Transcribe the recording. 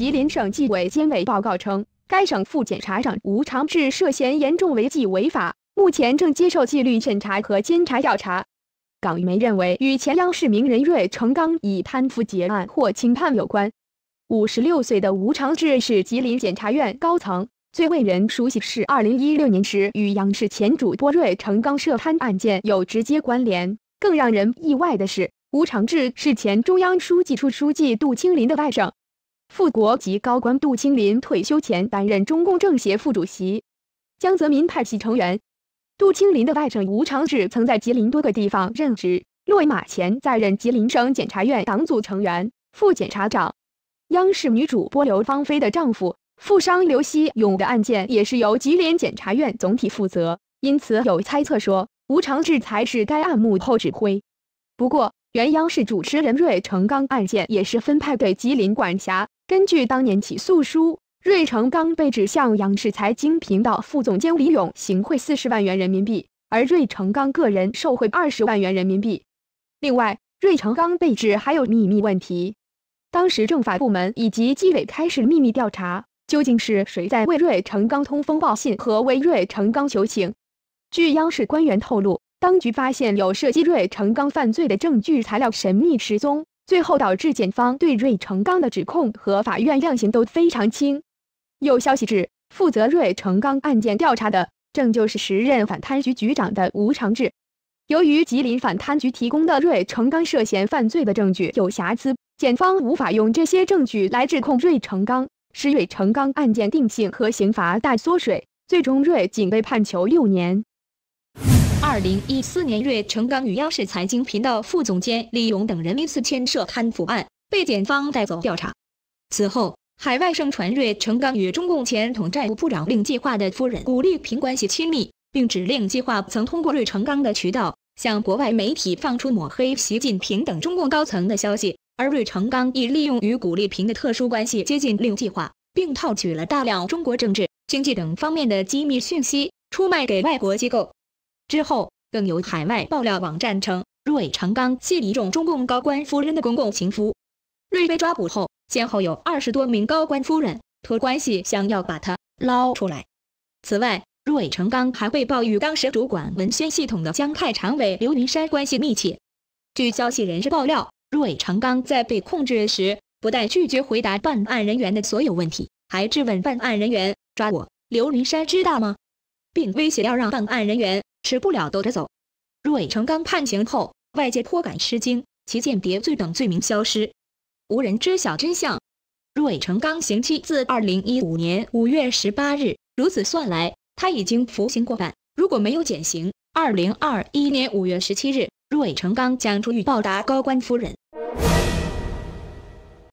吉林省纪委监委报告称，该省副检察长吴长志涉嫌严重违纪违法，目前正接受纪律审查和监察调查。港媒认为，与前央视名人芮成钢以贪腐结案或轻判有关。五十六岁的吴长志是吉林检察院高层，最为人熟悉是二零一六年时与央视前主播芮成钢涉贪案件有直接关联。更让人意外的是，吴长志是前中央书记处书记杜青林的外甥。副国级高官杜清林退休前担任中共政协副主席，江泽民派系成员。杜清林的外甥吴长志曾在吉林多个地方任职，落马前在任吉林省检察院党组成员、副检察长。央视女主播刘芳菲的丈夫富商刘希勇的案件也是由吉林检察院总体负责，因此有猜测说吴长志才是该案幕后指挥。不过，原央视主持人芮成钢案件也是分派给吉林管辖。根据当年起诉书，芮成钢被指向央视财经频道副总监李勇行贿四十万元人民币，而芮成钢个人受贿二十万元人民币。另外，芮成钢被指还有秘密问题。当时政法部门以及纪委开始秘密调查，究竟是谁在为芮成钢通风报信和为芮成钢求情。据央视官员透露，当局发现有涉及芮成钢犯罪的证据材料神秘失踪。最后导致检方对芮成钢的指控和法院量刑都非常轻。有消息指，负责芮成钢案件调查的正就是时任反贪局局长的吴长志。由于吉林反贪局提供的芮成钢涉嫌犯罪的证据有瑕疵，检方无法用这些证据来指控芮成钢，使芮成钢案件定性和刑罚大缩水，最终芮仅被判囚六年。二零一四年，芮成钢与央视财经频道副总监李勇等人因似牵涉贪腐案，被检方带走调查。此后，海外盛传芮成钢与中共前统战部部长令计划的夫人谷丽萍关系亲密，并指令计划曾通过芮成钢的渠道向国外媒体放出抹黑习近平等中共高层的消息。而芮成钢亦利用与谷丽萍的特殊关系，接近令计划，并套取了大量中国政治、经济等方面的机密讯息，出卖给外国机构。之后，更有海外爆料网站称，芮成钢系一众中共高官夫人的公共情夫。芮被抓捕后，先后有二十多名高官夫人托关系想要把他捞出来。此外，芮成钢还被曝与当时主管文宣系统的江派常委刘云山关系密切。据消息人士爆料，芮成钢在被控制时，不但拒绝回答办案人员的所有问题，还质问办案人员：“抓我，刘云山知道吗？”并威胁要让办案人员。吃不了兜着走。芮成钢判刑后，外界颇感吃惊，其间谍罪等罪名消失，无人知晓真相。芮成钢刑期自二零一五年五月十八日，如此算来，他已经服刑过半。如果没有减刑，二零二一年五月十七日，芮成钢将出狱报答高官夫人。